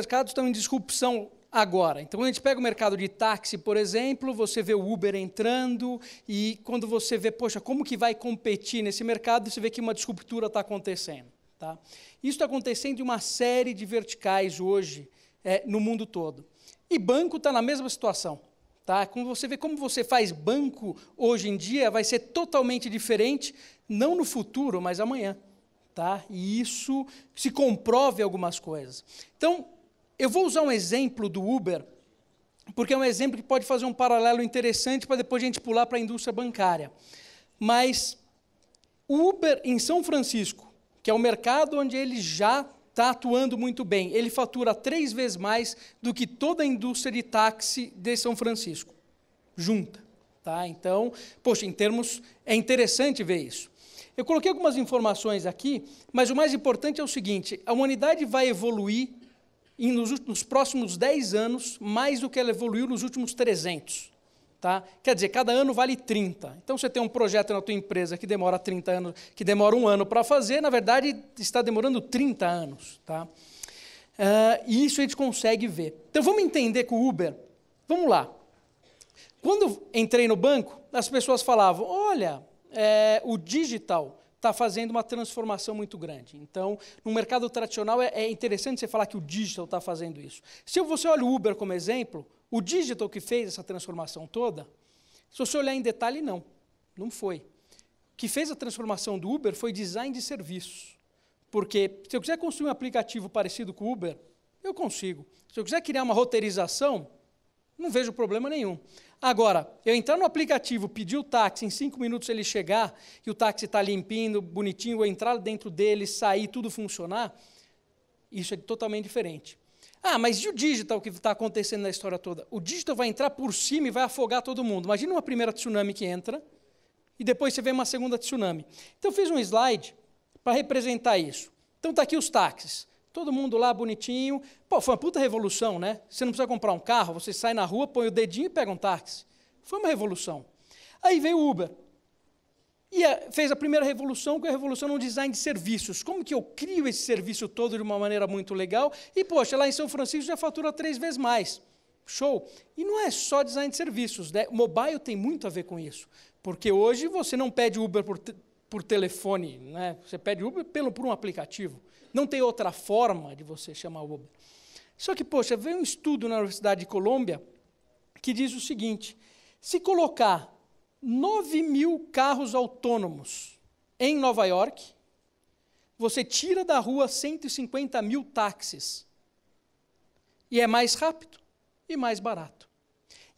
mercados estão em disrupção agora. Então, a gente pega o mercado de táxi, por exemplo, você vê o Uber entrando e quando você vê, poxa, como que vai competir nesse mercado, você vê que uma disruptura está acontecendo. Tá? Isso está acontecendo em uma série de verticais hoje é, no mundo todo. E banco está na mesma situação. Tá? Como você vê, como você faz banco hoje em dia vai ser totalmente diferente, não no futuro, mas amanhã. Tá? E isso se comprove algumas coisas. Então, eu vou usar um exemplo do Uber, porque é um exemplo que pode fazer um paralelo interessante para depois a gente pular para a indústria bancária. Mas o Uber em São Francisco, que é o mercado onde ele já está atuando muito bem, ele fatura três vezes mais do que toda a indústria de táxi de São Francisco, junta. Tá? Então, poxa, em termos, é interessante ver isso. Eu coloquei algumas informações aqui, mas o mais importante é o seguinte: a humanidade vai evoluir e nos, nos próximos 10 anos, mais do que ela evoluiu nos últimos 300. Tá? Quer dizer, cada ano vale 30. Então você tem um projeto na tua empresa que demora 30 anos, que demora um ano para fazer, na verdade está demorando 30 anos. Tá? Uh, e isso a gente consegue ver. Então vamos entender com o Uber. Vamos lá. Quando entrei no banco, as pessoas falavam: olha, é, o digital está fazendo uma transformação muito grande. Então, no mercado tradicional, é, é interessante você falar que o digital está fazendo isso. Se você olha o Uber como exemplo, o digital que fez essa transformação toda, se você olhar em detalhe, não, não foi. O que fez a transformação do Uber foi design de serviços. Porque se eu quiser construir um aplicativo parecido com o Uber, eu consigo. Se eu quiser criar uma roteirização, não vejo problema nenhum. Agora, eu entrar no aplicativo, pedir o táxi, em cinco minutos ele chegar, e o táxi está limpindo, bonitinho, eu entrar dentro dele, sair, tudo funcionar, isso é totalmente diferente. Ah, mas e o digital que está acontecendo na história toda? O digital vai entrar por cima e vai afogar todo mundo. Imagina uma primeira tsunami que entra, e depois você vê uma segunda tsunami. Então, eu fiz um slide para representar isso. Então, está aqui os táxis. Todo mundo lá bonitinho. Pô, foi uma puta revolução, né? Você não precisa comprar um carro, você sai na rua, põe o dedinho e pega um táxi. Foi uma revolução. Aí veio o Uber. E a, eh, fez a primeira revolução, que é a revolução no design de serviços. Como que eu crio esse serviço todo de uma maneira muito legal? E, poxa, lá em São Francisco já fatura três vezes mais. Show! E não é só design de serviços, né? Mobile tem muito a ver com isso. Porque hoje você não pede Uber por, por telefone, né? Você pede Uber pelo, por um aplicativo não tem outra forma de você chamar o Uber. Só que, poxa, veio um estudo na Universidade de Colômbia que diz o seguinte: se colocar 9 mil carros autônomos em Nova York, você tira da rua 150 mil táxis. E é mais rápido e mais barato.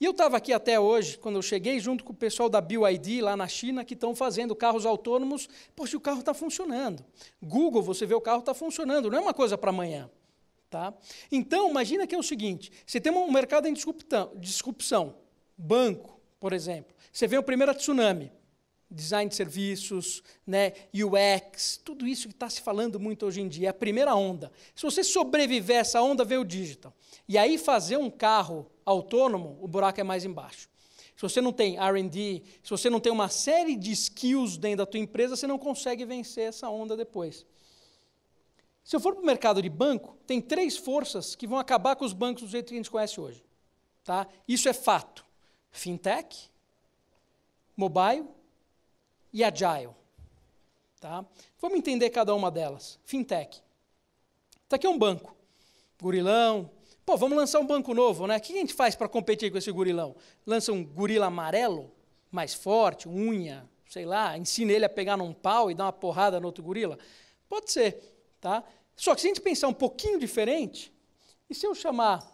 E eu estava aqui até hoje, quando eu cheguei, junto com o pessoal da BYD lá na China, que estão fazendo carros autônomos. Poxa, o carro está funcionando. Google, você vê o carro está funcionando, não é uma coisa para amanhã. Tá? Então, imagina que é o seguinte: você tem um mercado em disrupção, banco, por exemplo. Você vê o primeiro tsunami, design de serviços, né, UX, tudo isso que está se falando muito hoje em dia, é a primeira onda. Se você sobreviver a essa onda, vem o digital. E aí fazer um carro autônomo, o buraco é mais embaixo. Se você não tem RD, se você não tem uma série de skills dentro da tua empresa, você não consegue vencer essa onda depois. Se eu for para o mercado de banco, tem três forças que vão acabar com os bancos do jeito que a gente conhece hoje. Tá? Isso é fato. Fintech, mobile e agile. Tá? Vamos entender cada uma delas. Fintech. Isso aqui é um banco. Gurilão, Pô, vamos lançar um banco novo, né? O que a gente faz para competir com esse gorilão? Lança um gorila amarelo, mais forte, unha, sei lá, ensina ele a pegar num pau e dar uma porrada no outro gorila? Pode ser, tá? Só que se a gente pensar um pouquinho diferente, e se eu chamar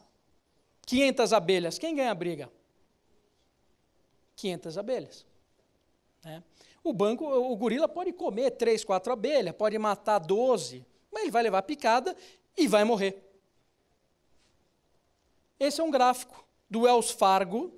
500 abelhas, quem ganha a briga? 500 abelhas. Né? O banco, o gorila pode comer 3, 4 abelhas, pode matar 12, mas ele vai levar picada e vai morrer. Esse é um gráfico do Wells Fargo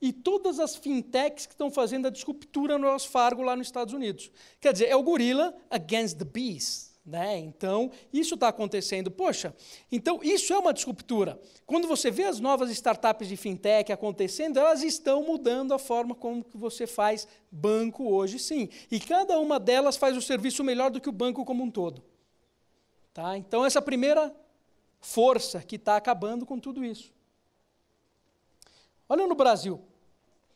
e todas as fintechs que estão fazendo a disruptura no Wells Fargo lá nos Estados Unidos. Quer dizer, é o gorila against the bees. Né? Então, isso está acontecendo. Poxa, então isso é uma disruptura. Quando você vê as novas startups de fintech acontecendo, elas estão mudando a forma como que você faz banco hoje, sim. E cada uma delas faz o serviço melhor do que o banco como um todo. Tá? Então, essa primeira força que está acabando com tudo isso. Olha no Brasil.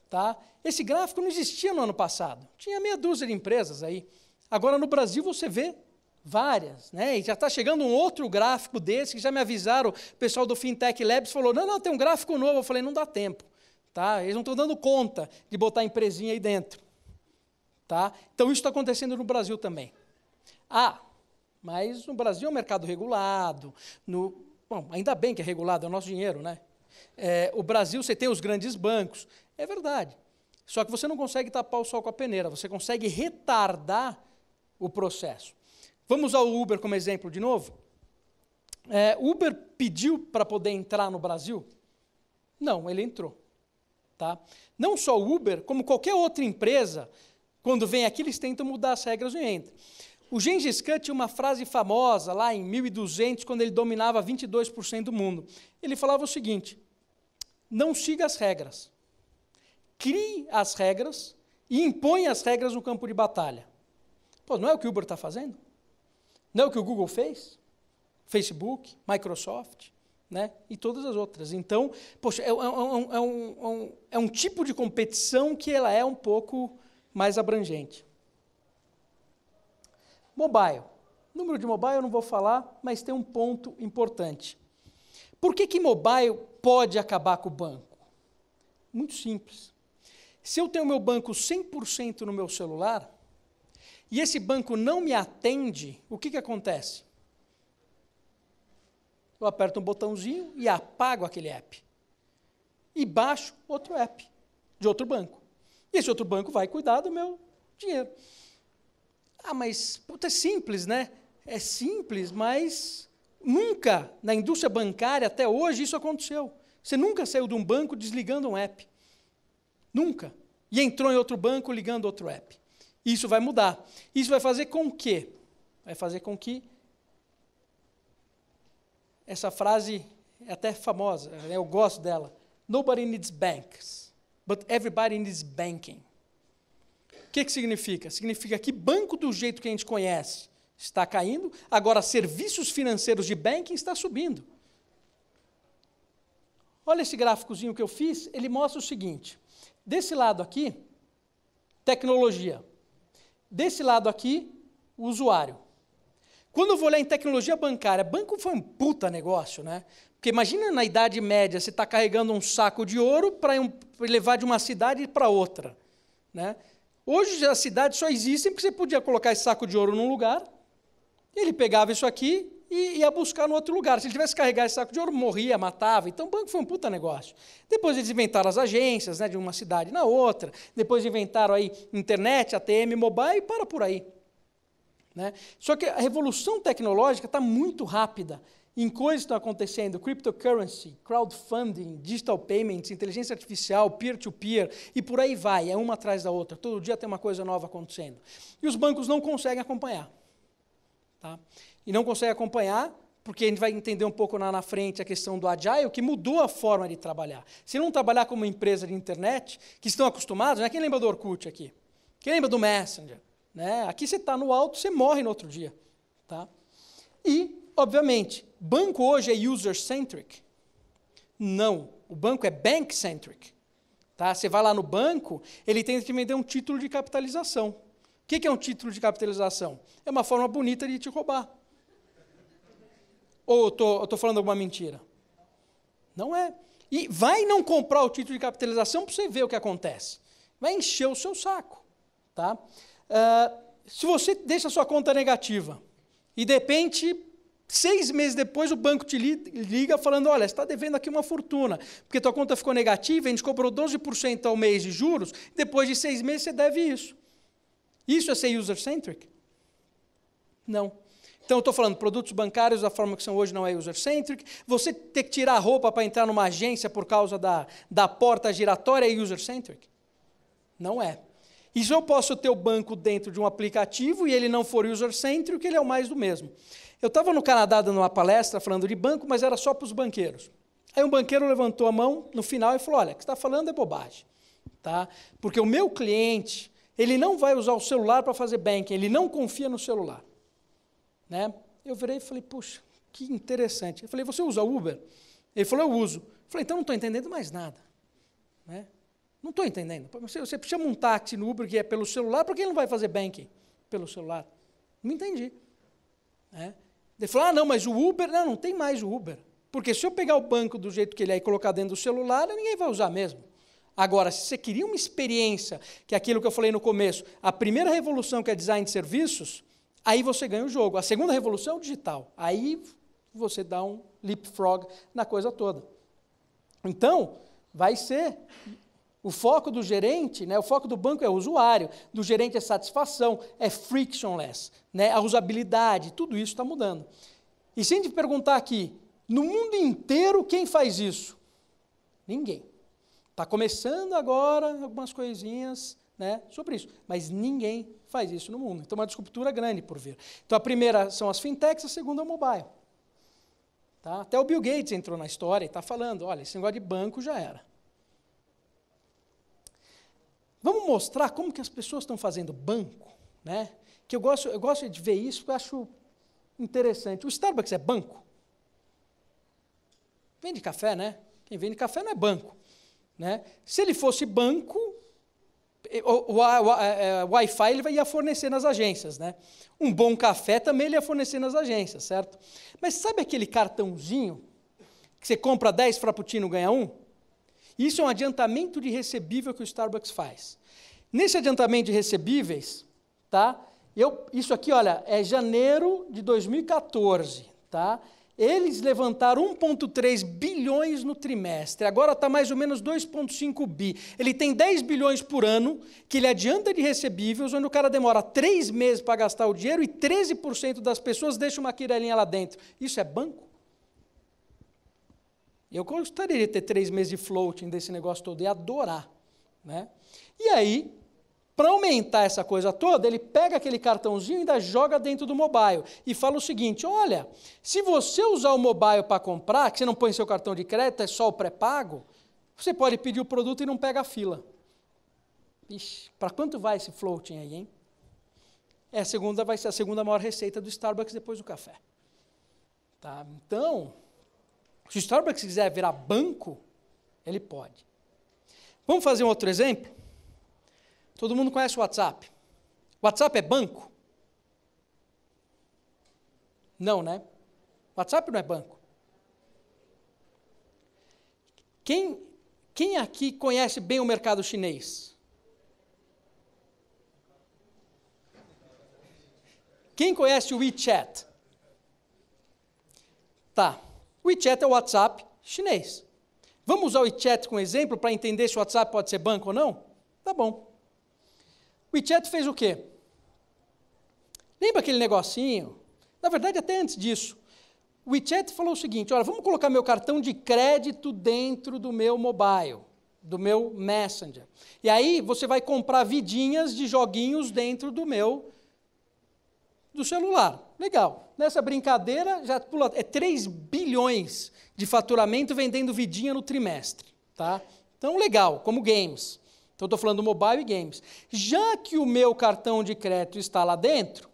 Tá? Esse gráfico não existia no ano passado. Tinha meia dúzia de empresas aí. Agora no Brasil você vê várias, né? E já está chegando um outro gráfico desse que já me avisaram. O pessoal do Fintech Labs falou: não, não, tem um gráfico novo. Eu falei: não dá tempo, tá? Eles não estão dando conta de botar a empresinha aí dentro, tá? Então isso está acontecendo no Brasil também. Ah, mas no Brasil é um mercado regulado. No, bom, ainda bem que é regulado, é o nosso dinheiro, né? É, o Brasil, você tem os grandes bancos. É verdade. Só que você não consegue tapar o sol com a peneira, você consegue retardar o processo. Vamos ao Uber como exemplo de novo? É, Uber pediu para poder entrar no Brasil? Não, ele entrou. Tá? Não só o Uber, como qualquer outra empresa, quando vem aqui, eles tentam mudar as regras e entra. O Gengis Khan tinha uma frase famosa lá em 1200, quando ele dominava 22% do mundo. Ele falava o seguinte: não siga as regras. Crie as regras e impõe as regras no campo de batalha. Pô, não é o que o Uber está fazendo? Não é o que o Google fez? Facebook, Microsoft, né? e todas as outras. Então, poxa, é, é, é, é, um, é, um, é, um, tipo de competição que ela é um pouco mais abrangente. Mobile. Número de mobile eu não vou falar, mas tem um ponto importante. Por que que mobile pode acabar com o banco? Muito simples. Se eu tenho meu banco 100% no meu celular e esse banco não me atende, o que que acontece? Eu aperto um botãozinho e apago aquele app. E baixo outro app de outro banco. E esse outro banco vai cuidar do meu dinheiro. Ah, mas puta, é simples, né? É simples, mas Nunca na indústria bancária até hoje isso aconteceu. Você nunca saiu de um banco desligando um app. Nunca. E entrou em outro banco ligando outro app. Isso vai mudar. Isso vai fazer com que vai fazer com que essa frase é até famosa, né? eu gosto dela. Nobody needs banks, but everybody needs banking. O que, que significa? Significa que banco do jeito que a gente conhece, está caindo, agora serviços financeiros de banking está subindo. Olha esse gráficozinho que eu fiz, ele mostra o seguinte: desse lado aqui, tecnologia. Desse lado aqui, usuário. Quando eu vou olhar em tecnologia bancária, banco foi um puta negócio, né? Porque imagina na Idade Média, você está carregando um saco de ouro para um, levar de uma cidade para outra. Né? Hoje as cidades só existem porque você podia colocar esse saco de ouro num lugar, ele pegava isso aqui e ia buscar no outro lugar. Se ele tivesse que carregar esse saco de ouro, morria, matava. Então o banco foi um puta negócio. Depois eles inventaram as agências, né, de uma cidade na outra. Depois inventaram aí internet, ATM, mobile e para por aí. Né? Só que a revolução tecnológica está muito rápida em coisas que estão acontecendo, cryptocurrency, crowdfunding, digital payments, inteligência artificial, peer-to-peer, -peer, e por aí vai, é uma atrás da outra. Todo dia tem uma coisa nova acontecendo. E os bancos não conseguem acompanhar. Tá? E não consegue acompanhar, porque a gente vai entender um pouco na, na frente a questão do agile, que mudou a forma de trabalhar. Se não trabalhar como empresa de internet, que estão acostumados, né? quem lembra do Orkut aqui? Quem lembra do Messenger? Né? Aqui você está no alto, você morre no outro dia. Tá? E, obviamente, banco hoje é user-centric? Não. O banco é bank-centric. Tá? Você vai lá no banco, ele tem que vender um título de capitalização. O que é um título de capitalização? É uma forma bonita de te roubar. Ou eu estou falando alguma mentira? Não é. E vai não comprar o título de capitalização para você ver o que acontece. Vai encher o seu saco. Tá? Uh, se você deixa a sua conta negativa e de repente, seis meses depois, o banco te liga falando: olha, você está devendo aqui uma fortuna, porque tua conta ficou negativa, a gente cobrou 12% ao mês de juros, depois de seis meses você deve isso. Isso é ser user-centric? Não. Então, eu estou falando, produtos bancários, da forma que são hoje, não é user-centric. Você ter que tirar a roupa para entrar numa agência por causa da, da porta giratória é user-centric? Não é. E se eu posso ter o banco dentro de um aplicativo e ele não for user-centric, ele é o mais do mesmo. Eu estava no Canadá dando uma palestra falando de banco, mas era só para os banqueiros. Aí um banqueiro levantou a mão no final e falou: Olha, o que está falando é bobagem. Tá? Porque o meu cliente ele não vai usar o celular para fazer banking, ele não confia no celular. Né? Eu virei e falei, puxa, que interessante. Eu falei, você usa Uber? Ele falou, eu uso. Eu falei, então não estou entendendo mais nada. Né? Não estou entendendo. Você, você chama um táxi no Uber que é pelo celular, por que ele não vai fazer banking pelo celular? Não entendi. Né? Ele falou, ah, não, mas o Uber, não, não tem mais o Uber. Porque se eu pegar o banco do jeito que ele é e colocar dentro do celular, ninguém vai usar mesmo. Agora, se você queria uma experiência, que é aquilo que eu falei no começo, a primeira revolução que é design de serviços, aí você ganha o jogo. A segunda revolução é o digital. Aí você dá um leapfrog na coisa toda. Então, vai ser o foco do gerente, né, o foco do banco é o usuário, do gerente é satisfação, é frictionless, né, a usabilidade, tudo isso está mudando. E se a gente perguntar aqui, no mundo inteiro, quem faz isso? Ninguém. Está começando agora algumas coisinhas né, sobre isso, mas ninguém faz isso no mundo. Então, é uma disruptura grande por vir. Então, a primeira são as fintechs, a segunda é o mobile. Tá? Até o Bill Gates entrou na história e está falando: olha, esse negócio de banco já era. Vamos mostrar como que as pessoas estão fazendo banco, né? Que eu gosto, eu gosto de ver isso, porque eu acho interessante. O Starbucks é banco? Vende café, né? Quem vende café não é banco. Né? Se ele fosse banco, o, o, o, o é, Wi-Fi ele ia fornecer nas agências. Né? Um bom café também ele ia fornecer nas agências, certo? Mas sabe aquele cartãozinho que você compra 10 frappuccino ganha um? Isso é um adiantamento de recebível que o Starbucks faz. Nesse adiantamento de recebíveis, tá? Eu, isso aqui, olha, é janeiro de 2014, tá? Eles levantaram 1,3 bilhões no trimestre, agora está mais ou menos 2,5 bi. Ele tem 10 bilhões por ano, que ele adianta de recebíveis, onde o cara demora 3 meses para gastar o dinheiro e 13% das pessoas deixam uma quirelinha lá dentro. Isso é banco? Eu gostaria de ter três meses de floating desse negócio todo e adorar. Né? E aí, para aumentar essa coisa toda, ele pega aquele cartãozinho e ainda joga dentro do mobile e fala o seguinte: olha, se você usar o mobile para comprar, que você não põe seu cartão de crédito, é só o pré-pago, você pode pedir o produto e não pega a fila. Ixi, para quanto vai esse floating aí, hein? É a segunda, vai ser a segunda maior receita do Starbucks depois do café. Tá? Então, se o Starbucks quiser virar banco, ele pode. Vamos fazer um outro exemplo? Todo mundo conhece o WhatsApp. WhatsApp é banco? Não, né? WhatsApp não é banco. Quem, quem aqui conhece bem o mercado chinês? Quem conhece o WeChat? Tá. O WeChat é o WhatsApp chinês. Vamos usar o WeChat como exemplo para entender se o WhatsApp pode ser banco ou não? Tá bom. O fez o quê? Lembra aquele negocinho? Na verdade, até antes disso. O WeChat falou o seguinte: olha, vamos colocar meu cartão de crédito dentro do meu mobile, do meu Messenger. E aí você vai comprar vidinhas de joguinhos dentro do meu do celular. Legal. Nessa brincadeira já pula é 3 bilhões de faturamento vendendo vidinha no trimestre, tá? Então legal, como games. Então estou falando mobile e games. Já que o meu cartão de crédito está lá dentro,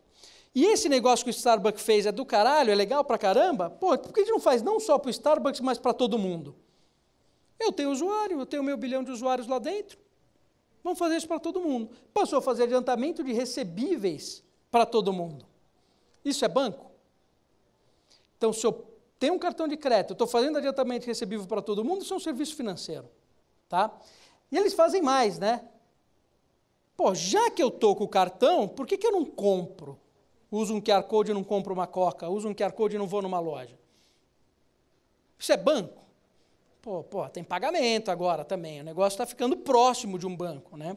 e esse negócio que o Starbucks fez é do caralho, é legal pra caramba, pô, por que a gente não faz não só para o Starbucks, mas para todo mundo? Eu tenho usuário, eu tenho meu bilhão de usuários lá dentro. Vamos fazer isso para todo mundo. Passou a fazer adiantamento de recebíveis para todo mundo. Isso é banco? Então, se eu tenho um cartão de crédito, estou fazendo adiantamento de recebível para todo mundo, isso é um serviço financeiro. Tá? E eles fazem mais, né? Pô, já que eu estou com o cartão, por que, que eu não compro? Uso um QR Code e não compro uma coca, uso um QR Code e não vou numa loja. Isso é banco. Pô, pô, tem pagamento agora também. O negócio está ficando próximo de um banco, né?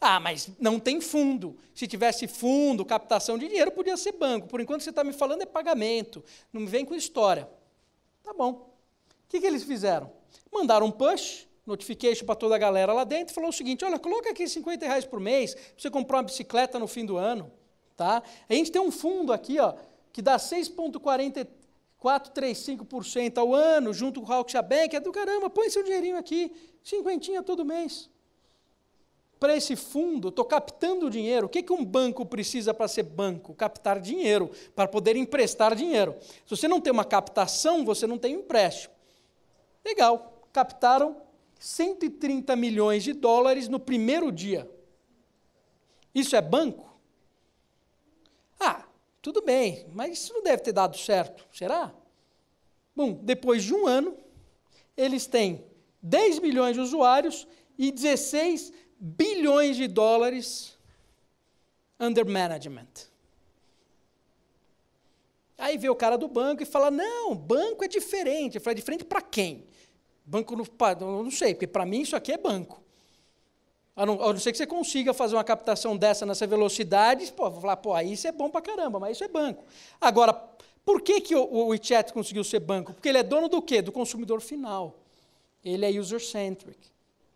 Ah, mas não tem fundo. Se tivesse fundo, captação de dinheiro, podia ser banco. Por enquanto, você está me falando é pagamento. Não me vem com história. Tá bom. O que, que eles fizeram? Mandaram um push notification para toda a galera lá dentro, falou o seguinte: olha, coloca aqui 50 reais por mês para você comprar uma bicicleta no fim do ano. Tá? A gente tem um fundo aqui ó, que dá 6,435% ao ano, junto com o Hawksha Bank, é do caramba, põe seu dinheirinho aqui, cinquentinha todo mês. Para esse fundo, estou captando dinheiro. O que, que um banco precisa para ser banco? Captar dinheiro, para poder emprestar dinheiro. Se você não tem uma captação, você não tem um empréstimo. Legal, captaram 130 milhões de dólares no primeiro dia. Isso é banco? Ah, tudo bem, mas isso não deve ter dado certo, será? Bom, depois de um ano, eles têm 10 milhões de usuários e 16 bilhões de dólares under management. Aí vê o cara do banco e fala: não, banco é diferente. Eu falei: é diferente para quem? Banco no. não sei, porque para mim isso aqui é banco. A não, a não ser que você consiga fazer uma captação dessa nessa velocidade, pô, vou falar, pô, aí isso é bom para caramba, mas isso é banco. Agora, por que, que o, o WeChat conseguiu ser banco? Porque ele é dono do quê? Do consumidor final. Ele é user-centric.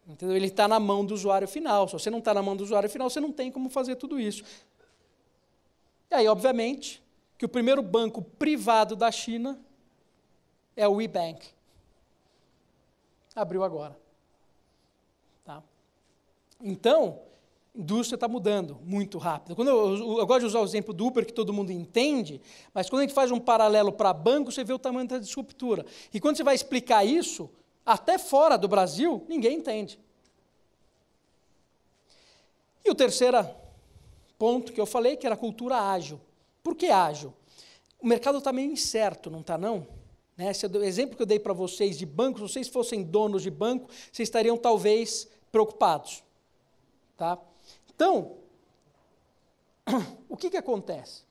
Entendeu? Ele está na mão do usuário final. Se você não está na mão do usuário final, você não tem como fazer tudo isso. E aí, obviamente, que o primeiro banco privado da China é o WeBank abriu agora. Tá? Então, indústria está mudando muito rápido. Quando eu, eu, eu, gosto de usar o exemplo do Uber, que todo mundo entende, mas quando a gente faz um paralelo para banco, você vê o tamanho da disruptura. E quando você vai explicar isso, até fora do Brasil, ninguém entende. E o terceiro ponto que eu falei, que era a cultura ágil. Por que ágil? O mercado está meio incerto, não está não? Né? Se o exemplo que eu dei para vocês de bancos, se vocês fossem donos de banco, vocês estariam talvez preocupados. Tá? Então, o que, que acontece?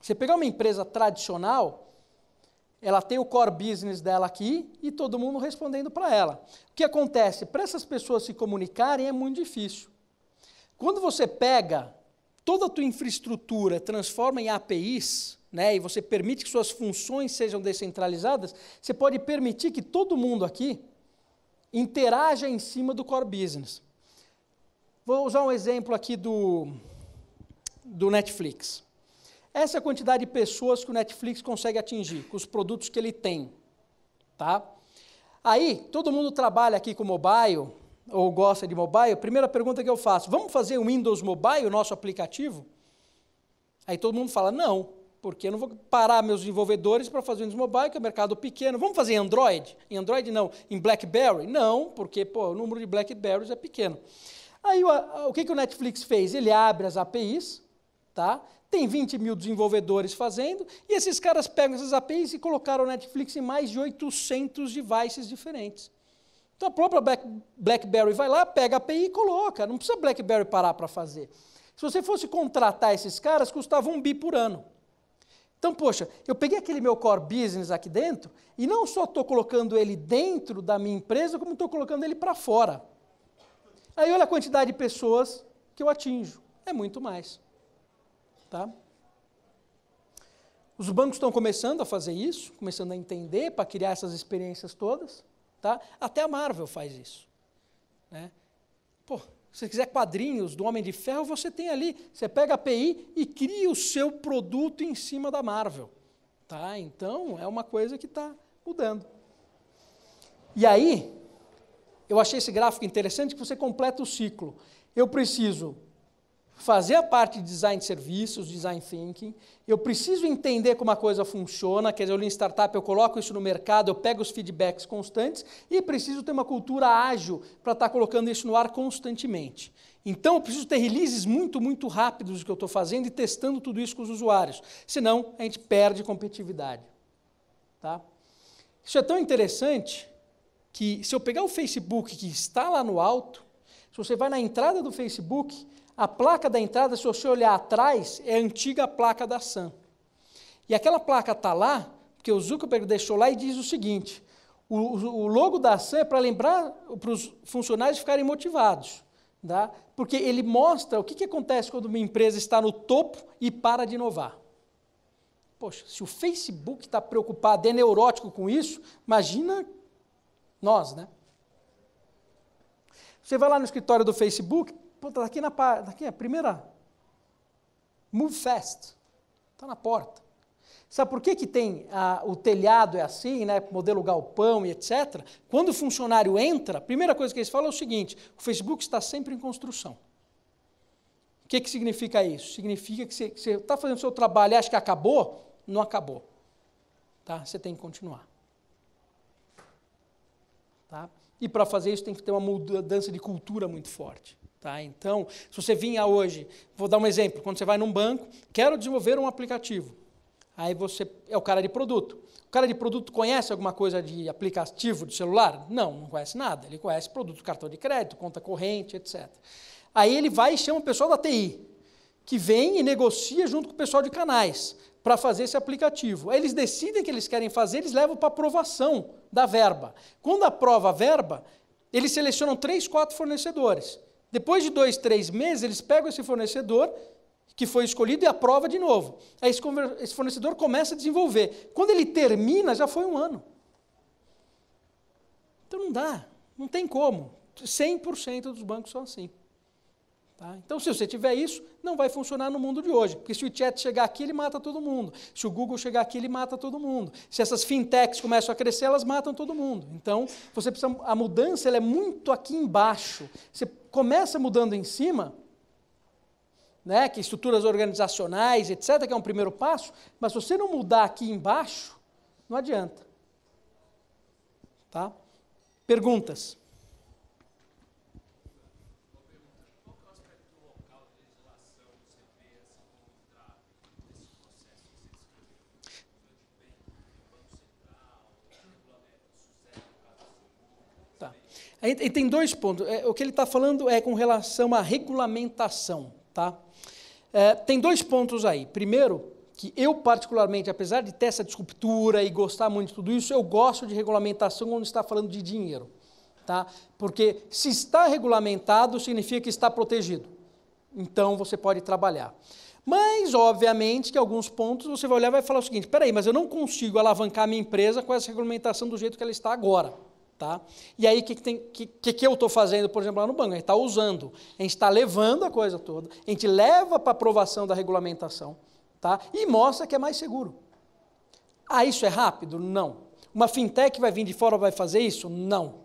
Você pegar uma empresa tradicional, ela tem o core business dela aqui e todo mundo respondendo para ela. O que acontece? Para essas pessoas se comunicarem é muito difícil. Quando você pega toda a tua infraestrutura, transforma em APIs, né, e você permite que suas funções sejam descentralizadas, você pode permitir que todo mundo aqui interaja em cima do core business. Vou usar um exemplo aqui do, do Netflix. Essa é a quantidade de pessoas que o Netflix consegue atingir com os produtos que ele tem, tá? Aí, todo mundo trabalha aqui com mobile ou gosta de mobile. Primeira pergunta que eu faço: vamos fazer o Windows Mobile, o nosso aplicativo? Aí todo mundo fala: não porque eu não vou parar meus desenvolvedores para fazer um Mobile, que é um mercado pequeno. Vamos fazer em Android? Em Android não. Em BlackBerry? Não, porque pô, o número de BlackBerries é pequeno. Aí o, o que, que o Netflix fez? Ele abre as APIs, tá? tem 20 mil desenvolvedores fazendo, e esses caras pegam essas APIs e colocaram o Netflix em mais de 800 devices diferentes. Então a própria Black, BlackBerry vai lá, pega a API e coloca. Não precisa BlackBerry parar para fazer. Se você fosse contratar esses caras, custava um bi por ano. Então, poxa, eu peguei aquele meu core business aqui dentro e não só estou colocando ele dentro da minha empresa, como estou colocando ele para fora. Aí olha a quantidade de pessoas que eu atinjo. É muito mais. Tá? Os bancos estão começando a fazer isso, começando a entender para criar essas experiências todas. Tá? Até a Marvel faz isso. Né? Pô, se você quiser quadrinhos do Homem de Ferro, você tem ali. Você pega a API e cria o seu produto em cima da Marvel. Tá? Então, é uma coisa que está mudando. E aí, eu achei esse gráfico interessante que você completa o ciclo. Eu preciso fazer a parte de design de serviços, design thinking, eu preciso entender como a coisa funciona, quer dizer, eu em startup, eu coloco isso no mercado, eu pego os feedbacks constantes e preciso ter uma cultura ágil para estar tá colocando isso no ar constantemente. Então, eu preciso ter releases muito, muito rápidos do que eu estou fazendo e testando tudo isso com os usuários, senão a gente perde competitividade. Tá? Isso é tão interessante que se eu pegar o Facebook que está lá no alto, se você vai na entrada do Facebook, a placa da entrada, se você olhar atrás, é a antiga placa da SAM. E aquela placa está lá, porque o Zuckerberg deixou lá e diz o seguinte: o, o logo da SAM é para lembrar para os funcionários ficarem motivados. Tá? Porque ele mostra o que, que acontece quando uma empresa está no topo e para de inovar. Poxa, se o Facebook está preocupado, é neurótico com isso, imagina nós, né? Você vai lá no escritório do Facebook, está aqui na tá aqui, a primeira. Move fast. Está na porta. Sabe por que, que tem ah, o telhado é assim, né, modelo galpão e etc? Quando o funcionário entra, a primeira coisa que eles falam é o seguinte: o Facebook está sempre em construção. O que, que significa isso? Significa que você está fazendo o seu trabalho e acha que acabou? Não acabou. Tá? Você tem que continuar. Tá? E para fazer isso tem que ter uma mudança de cultura muito forte. Tá? Então, se você vinha hoje, vou dar um exemplo, quando você vai num banco, quero desenvolver um aplicativo. Aí você é o cara de produto. O cara de produto conhece alguma coisa de aplicativo de celular? Não, não conhece nada. Ele conhece produto, cartão de crédito, conta corrente, etc. Aí ele vai e chama o pessoal da TI, que vem e negocia junto com o pessoal de canais para fazer esse aplicativo. Aí eles decidem o que eles querem fazer, eles levam para aprovação da verba. Quando aprova a verba, eles selecionam três, quatro fornecedores. Depois de dois, três meses, eles pegam esse fornecedor que foi escolhido e aprova de novo. Aí esse fornecedor começa a desenvolver. Quando ele termina, já foi um ano. Então não dá, não tem como. 100% dos bancos são assim. Tá? Então, se você tiver isso, não vai funcionar no mundo de hoje. Porque se o chat chegar aqui, ele mata todo mundo. Se o Google chegar aqui, ele mata todo mundo. Se essas fintechs começam a crescer, elas matam todo mundo. Então, você precisa. A mudança ela é muito aqui embaixo. Você começa mudando em cima, né, que estruturas organizacionais, etc., que é um primeiro passo, mas se você não mudar aqui embaixo, não adianta. Tá? Perguntas? E tem dois pontos. É, o que ele está falando é com relação à regulamentação, tá? É, tem dois pontos aí. Primeiro, que eu particularmente, apesar de ter essa disruptura e gostar muito de tudo isso, eu gosto de regulamentação quando está falando de dinheiro, tá? Porque se está regulamentado, significa que está protegido. Então você pode trabalhar. Mas, obviamente, que alguns pontos você vai olhar e vai falar o seguinte: peraí, mas eu não consigo alavancar minha empresa com essa regulamentação do jeito que ela está agora. Tá? E aí, o que, que, que, que, eu estou fazendo, por exemplo, lá no banco? A gente está usando, a gente está levando a coisa toda, a gente leva para aprovação da regulamentação tá? e mostra que é mais seguro. Ah, isso é rápido? Não. Uma fintech vai vir de fora vai fazer isso? Não.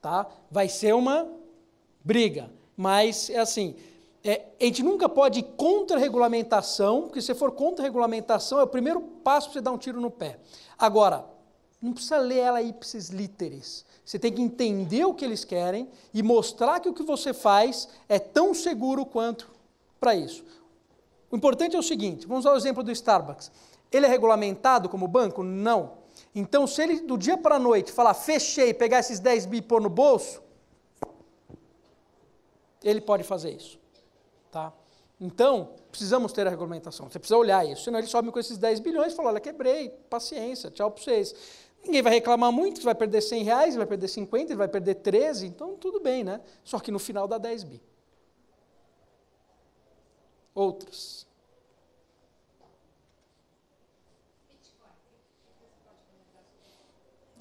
Tá? Vai ser uma briga. Mas é assim, é, a gente nunca pode ir contra a regulamentação, porque se for contra a regulamentação, é o primeiro passo para você dar um tiro no pé. Agora, não precisa ler ela ipsis literis. Você tem que entender o que eles querem e mostrar que o que você faz é tão seguro quanto para isso. O importante é o seguinte: vamos ao exemplo do Starbucks. Ele é regulamentado como banco? Não. Então, se ele do dia para a noite falar fechei, pegar esses 10 bi e pôr no bolso, ele pode fazer isso. Tá? Então, precisamos ter a regulamentação. Você precisa olhar isso, senão ele sobe com esses 10 bilhões e fala: olha, quebrei, paciência, tchau para vocês. Ninguém vai reclamar muito, ele vai perder 100 reais, vai perder 50, vai perder 13, então tudo bem, né? Só que no final dá 10 bi. Outros.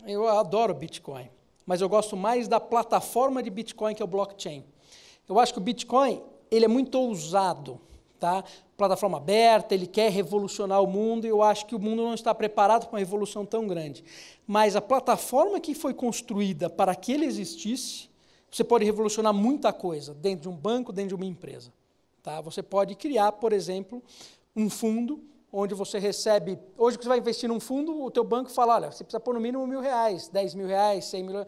Eu adoro Bitcoin, mas eu gosto mais da plataforma de Bitcoin que é o blockchain. Eu acho que o Bitcoin ele é muito ousado. Tá? Plataforma aberta, ele quer revolucionar o mundo e eu acho que o mundo não está preparado para uma revolução tão grande. Mas a plataforma que foi construída para que ele existisse, você pode revolucionar muita coisa dentro de um banco, dentro de uma empresa. Tá? Você pode criar, por exemplo, um fundo onde você recebe. Hoje que você vai investir num fundo, o teu banco fala, olha, você precisa pôr no mínimo mil reais, dez mil reais, cem mil.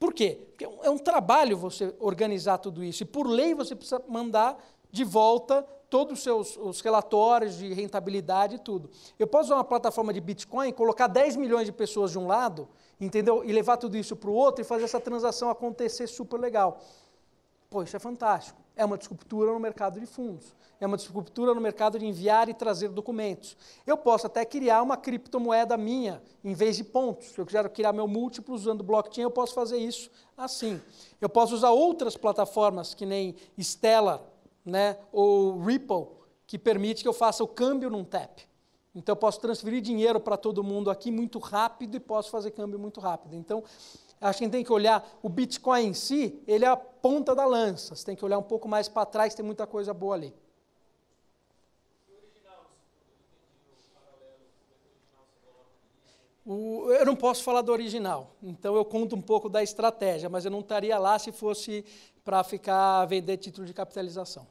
Por quê? Porque é, é um trabalho você organizar tudo isso. E por lei você precisa mandar de volta todos os seus os relatórios de rentabilidade e tudo. Eu posso usar uma plataforma de Bitcoin, colocar 10 milhões de pessoas de um lado, entendeu? E levar tudo isso para o outro e fazer essa transação acontecer super legal. Pô, isso é fantástico. É uma disruptura no mercado de fundos. É uma disruptura no mercado de enviar e trazer documentos. Eu posso até criar uma criptomoeda minha, em vez de pontos. Se eu quiser criar meu múltiplo usando blockchain, eu posso fazer isso assim. Eu posso usar outras plataformas, que nem Stellar, né, ou Ripple, que permite que eu faça o câmbio num TAP. Então, eu posso transferir dinheiro para todo mundo aqui muito rápido e posso fazer câmbio muito rápido. Então, acho que a gente tem que olhar o Bitcoin em si, ele é a ponta da lança. Você tem que olhar um pouco mais para trás, tem muita coisa boa ali. O, eu não posso falar do original, então eu conto um pouco da estratégia, mas eu não estaria lá se fosse para ficar vender título de capitalização.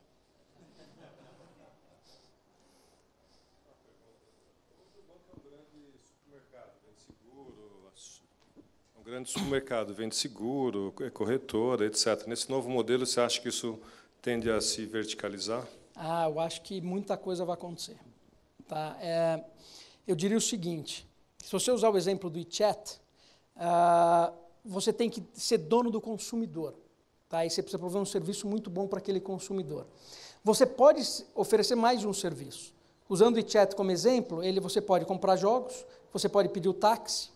grande supermercado, vende seguro, é corretora, etc. Nesse novo modelo, você acha que isso tende a se verticalizar? Ah, eu acho que muita coisa vai acontecer. Tá? É, eu diria o seguinte: se você usar o exemplo do WeChat, uh, você tem que ser dono do consumidor. Tá? E você precisa prover um serviço muito bom para aquele consumidor. Você pode oferecer mais um serviço. Usando o WeChat como exemplo, ele, você pode comprar jogos, você pode pedir o táxi,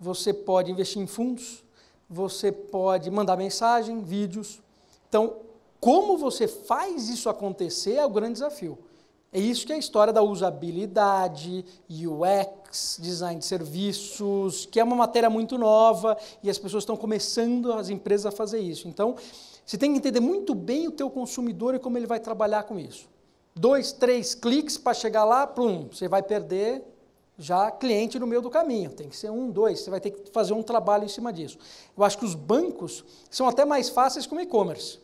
você pode investir em fundos, você pode mandar mensagem, vídeos. Então, como você faz isso acontecer é o grande desafio. É isso que é a história da usabilidade, UX, design de serviços, que é uma matéria muito nova e as pessoas estão começando, as empresas, a fazer isso. Então, você tem que entender muito bem o teu consumidor e como ele vai trabalhar com isso. Dois, três cliques para chegar lá, plum, você vai perder já cliente no meio do caminho, tem que ser um, dois, você vai ter que fazer um trabalho em cima disso. Eu acho que os bancos são até mais fáceis que o e-commerce.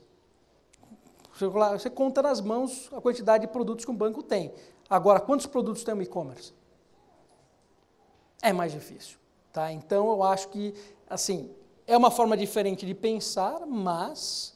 Você conta nas mãos a quantidade de produtos que um banco tem. Agora, quantos produtos tem o um e-commerce? É mais difícil. Tá? Então, eu acho que, assim, é uma forma diferente de pensar, mas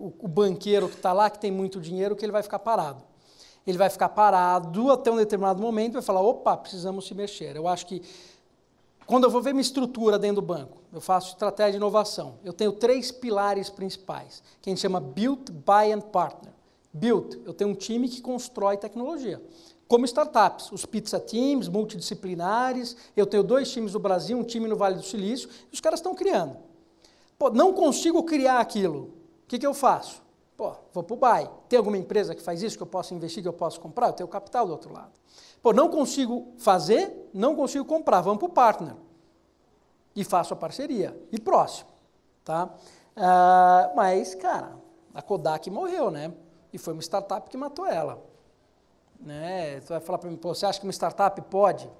o, o banqueiro que está lá, que tem muito dinheiro, que ele vai ficar parado. Ele vai ficar parado até um determinado momento e vai falar: opa, precisamos se mexer. Eu acho que quando eu vou ver minha estrutura dentro do banco, eu faço estratégia de inovação. Eu tenho três pilares principais, que a gente chama Build, Buy and Partner. Build, eu tenho um time que constrói tecnologia. Como startups, os pizza teams, multidisciplinares. Eu tenho dois times do Brasil, um time no Vale do Silício, e os caras estão criando. Pô, não consigo criar aquilo que, que eu faço? Pô, vou para o BAE, Tem alguma empresa que faz isso que eu posso investir, que eu posso comprar? Eu tenho capital do outro lado. Pô, não consigo fazer, não consigo comprar. Vamos para o partner. E faço a parceria. E próximo. Tá? Uh, mas, cara, a Kodak morreu, né? E foi uma startup que matou ela. Né? Tu vai falar para mim, você acha que uma startup pode?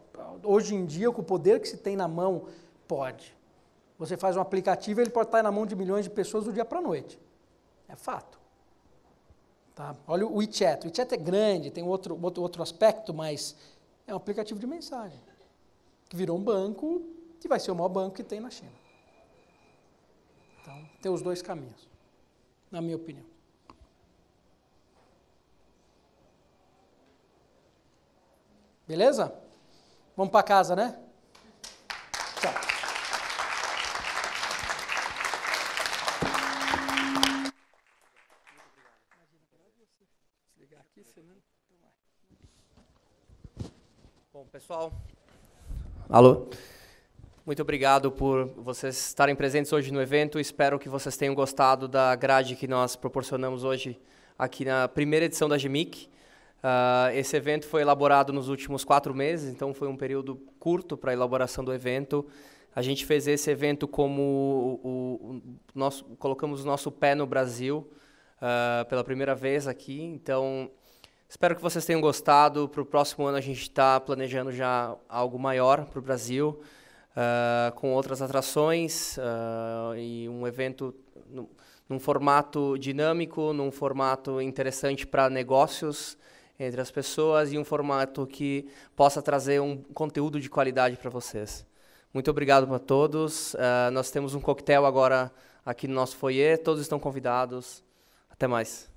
Hoje em dia, com o poder que se tem na mão, pode. Você faz um aplicativo, ele pode estar na mão de milhões de pessoas do dia para a noite. É fato. Tá? Olha o WeChat. O WeChat é grande, tem outro, outro, outro aspecto, mas é um aplicativo de mensagem que virou um banco que vai ser o maior banco que tem na China. Então, tem os dois caminhos, na minha opinião. Beleza? Vamos para casa, né? Pessoal, alô. Muito obrigado por vocês estarem presentes hoje no evento. Espero que vocês tenham gostado da grade que nós proporcionamos hoje aqui na primeira edição da GMIC. Uh, ah, esse evento foi elaborado nos últimos quatro meses, então foi um período curto para a elaboração do evento. A gente fez esse evento como o, o nosso, colocamos o nosso pé no Brasil uh, pela primeira vez aqui. Então Espero que vocês tenham gostado. Para o próximo ano a gente está planejando já algo maior para o Brasil, uh, com outras atrações uh, e um evento num, num formato dinâmico, num formato interessante para negócios entre as pessoas e um formato que possa trazer um conteúdo de qualidade para vocês. Muito obrigado para todos. Uh, nós temos um coquetel agora aqui no nosso foyer. Todos estão convidados. Até mais.